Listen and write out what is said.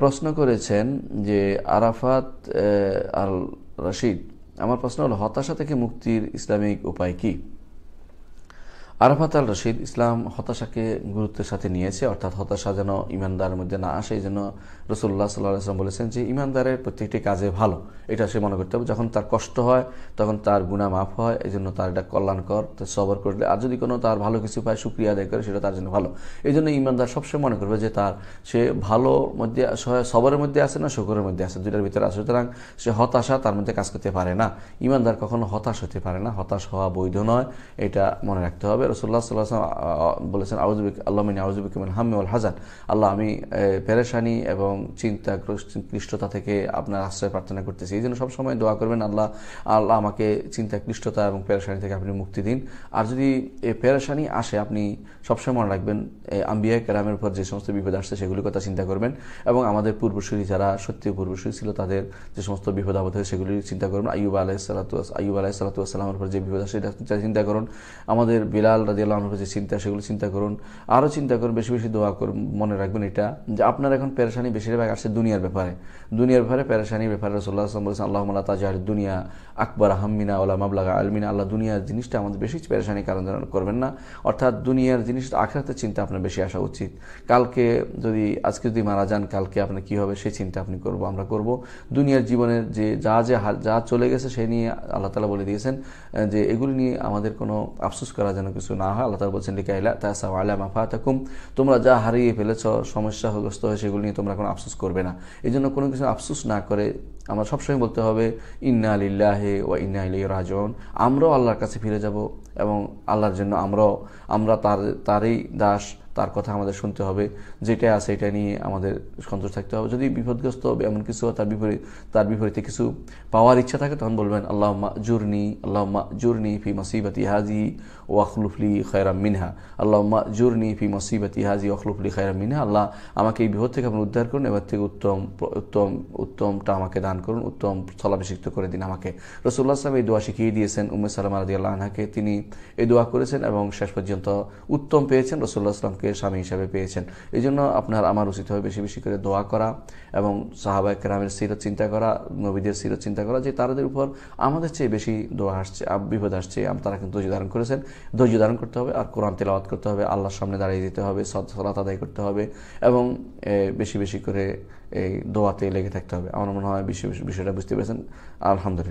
প্রশ্ন করেছেন যে আরাফাত আল রশিদ আমার প্রশ্ন হল হতাশা থেকে মুক্তির ইসলামিক উপায় কী আরাফাত আল রশিদ ইসলাম হতাশাকে গুরুত্বের সাথে নিয়েছে অর্থাৎ হতাশা যেন ইমানদারের মধ্যে না আসে এই জন্য রসুল্লাহ সাল্লাহ আসলাম বলেছেন যে ইমানদারের প্রত্যেকটি কাজে ভালো এটা সে মনে করতে হবে যখন তার কষ্ট হয় তখন তার গুণা মাফ হয় এই জন্য তার এটা কল্যাণকর সবর করলে আর যদি কোনো তার ভালো কিছু পায় সুক্রিয়া আদায় করে সেটা তার জন্য ভালো এই জন্য ইমানদার সবসময় মনে করবে যে তার সে ভালো মধ্যে সবরের মধ্যে আছে না শুকরের মধ্যে আছে দুটার ভিতরে আসে সুতরাং সে হতাশা তার মধ্যে কাজ করতে পারে না ইমানদার কখনো হতাশ হতে পারে না হতাশ হওয়া বৈধ নয় এটা মনে রাখতে হবে রসুল্লাহ সাল্লাহ বলেছেন আউজবিক আল্লাহ মিন আউজবিক মিন হাম্মেউল হাজান আল্লাহ আমি পেরেশানি এবং চিন্তা ক্লিষ্টতা থেকে আপনার আশ্রয় প্রার্থনা করতেছি এই জন্য সবসময় দোয়া করবেন আল্লাহ আল্লাহ আমাকে চিন্তা ক্লিষ্টতা এবং পেরেশানি থেকে আপনি মুক্তি দিন আর যদি পেরেশানি আসে আপনি সবসময় মনে রাখবেন আম্বিয়া কেরামের উপর যে সমস্ত বিপদ আসছে সেগুলির কথা চিন্তা করবেন এবং আমাদের পূর্বসূরি যারা সত্যি পূর্বসূরি ছিল তাদের যে সমস্ত বিপদ আপদ হয় সেগুলি চিন্তা করবেন আইব আলাহ সালাতু আইব আলাহ সালাতু আসসালামের উপর যে বিপদ আসে চিন্তা করুন আমাদের বিলাল বেলাল রাজি আল্লাহ কাছে চিন্তা সেগুলো চিন্তা করুন আরও চিন্তা করুন বেশি বেশি দোয়া করুন মনে রাখবেন এটা যে আপনার এখন পেরেশানি বেশিরভাগ আসছে দুনিয়ার ব্যাপারে দুনিয়ার ব্যাপারে পেরেশানির ব্যাপারে রসল্লাহ আসলাম বলেছেন আল্লাহ মাল্লা তাজাহার দুনিয়া আকবর আহমিনা আল্লাহ মাবলা আলমিনা আল্লাহ দুনিয়ার জিনিসটা আমাদের বেশি পেরেশানি কারণ জানান করবেন না অর্থাৎ দুনিয়ার জিনিস আখরাতে চিন্তা আপনার বেশি আসা উচিত কালকে যদি আজকে যদি মারা যান কালকে আপনার কী হবে সেই চিন্তা আপনি করব আমরা করব দুনিয়ার জীবনের যে যা যে যা চলে গেছে সে নিয়ে আল্লাহ তালা বলে দিয়েছেন যে এগুলি নিয়ে আমাদের কোনো আফসোস করা যেন কিছু কিছু না হয় আল্লাহ বলছেন বলছেন আইলা তাসা আলা মাফা থাকুম তোমরা যা হারিয়ে ফেলেছ সমস্যাগ্রস্ত হয় সেগুলো নিয়ে তোমরা কোনো আফসোস করবে না এই জন্য কোনো কিছু আফসোস না করে আমরা সবসময় বলতে হবে ইন্না আলিল্লাহে ও ইন্না আলি রাজন আমরাও আল্লাহর কাছে ফিরে যাব এবং আল্লাহর জন্য আমরাও আমরা তার তারই দাস তার কথা আমাদের শুনতে হবে যেটা আছে এটা নিয়ে আমাদের সন্তোষ থাকতে হবে যদি বিপদগ্রস্ত হবে এমন কিছু তার বিপরীত তার বিপরীতে কিছু পাওয়ার ইচ্ছা থাকে তখন বলবেন আল্লাহ জুরনি আল্লাহ জুরনি ফি মসিবতি হাজি ও আখলুফলি খায়রাম মিনহা আল্লাহ জুরনি ফি মসিবতি হাজি অখলুফলি খায়রাম মিনহা আল্লাহ আমাকে এই বিপদ থেকে আপনি উদ্ধার করুন এবার থেকে উত্তম উত্তম উত্তমটা আমাকে দান করুন উত্তম স্থলাভিষিক্ত করে দিন আমাকে রসুল্লাহ সাহেব এই দোয়া শিখিয়ে দিয়েছেন উমেদ সালাম আলাদি আল্লাহকে আনহাকে তিনি এই দোয়া করেছেন এবং শেষ পর্যন্ত উত্তম পেয়েছেন রসুল্লাহ আসলাম হককে স্বামী হিসাবে পেয়েছেন এই জন্য আপনার আমার উচিত হবে বেশি বেশি করে দোয়া করা এবং সাহাবা কেরামের সিরত চিন্তা করা নবীদের সিরত চিন্তা করা যে তাদের উপর আমাদের চেয়ে বেশি দোয়া আসছে বিপদ আসছে তারা কিন্তু ধৈর্য ধারণ করেছেন ধৈর্য ধারণ করতে হবে আর কোরআন তেলাওয়াত করতে হবে আল্লাহর সামনে দাঁড়িয়ে দিতে হবে সৎসলাত আদায় করতে হবে এবং বেশি বেশি করে এই দোয়াতে লেগে থাকতে হবে আমার মনে হয় বিষয়টা বুঝতে পেরেছেন আলহামদুলিল্লাহ